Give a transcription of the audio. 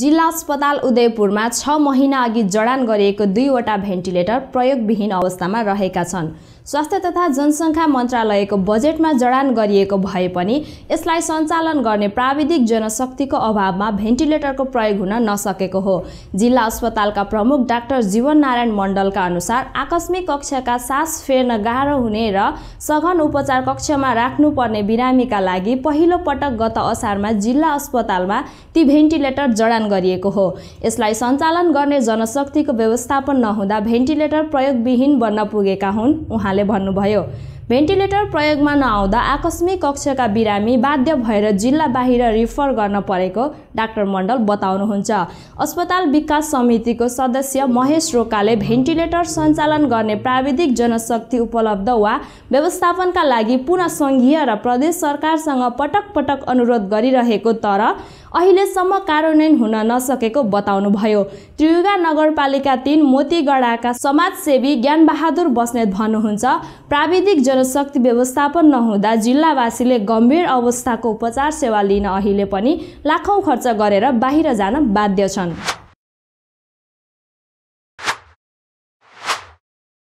जिल्ला अस्पताल उदयपुरमा छ महिना अघि जडान गरिएको दुईवटा भेन्टिलेटर प्रयोगविहीन अवस्थामा रहेका छन् स्वास्थ्य तथा जनसङ्ख्या मन्त्रालयको बजेटमा जडान गरिएको भए पनि यसलाई सञ्चालन गर्ने प्राविधिक जनशक्तिको अभावमा भेन्टिलेटरको प्रयोग हुन नसकेको हो जिल्ला अस्पतालका प्रमुख डाक्टर जीवननारायण मण्डलका अनुसार आकस्मिक कक्षका सास फेर्न गाह्रो हुने र सघन उपचार कक्षमा राख्नुपर्ने बिरामीका लागि पहिलो पटक गत असारमा जिल्ला अस्पतालमा ती भेन्टिलेटर जडान गरिएको हो यसलाई सञ्चालन गर्ने जनशक्तिको व्यवस्थापन नहुँदा भेन्टिलेटर प्रयोगविहीन बन्न पुगेका हुन् उहाँले भन्नुभयो भेन्टिलेटर प्रयोगमा नआउँदा आकस्मिक कक्षका बिरामी बाध्य भएर जिल्ला बाहिर रिफर गर्न परेको डाक्टर मण्डल बताउनुहुन्छ अस्पताल विकास समितिको सदस्य महेश रोकाले भेन्टिलेटर सञ्चालन गर्ने प्राविधिक जनशक्ति उपलब्ध वा व्यवस्थापनका लागि पुनः सङ्घीय र प्रदेश सरकारसँग पटक पटक अनुरोध गरिरहेको तर अहिलेसम्म कार्यान्वयन हुन नसकेको बताउनुभयो त्रियुगा नगरपालिका तिन मोतीगढाका समाजसेवी ज्ञानबहादुर बस्नेत भन्नुहुन्छ प्राविधिक जनशक्ति व्यवस्थापन नहुँदा जिल्लावासीले गम्भीर अवस्थाको उपचार सेवा लिन अहिले पनि लाखौँ खर्च गरेर बाहिर जान बाध्य छन्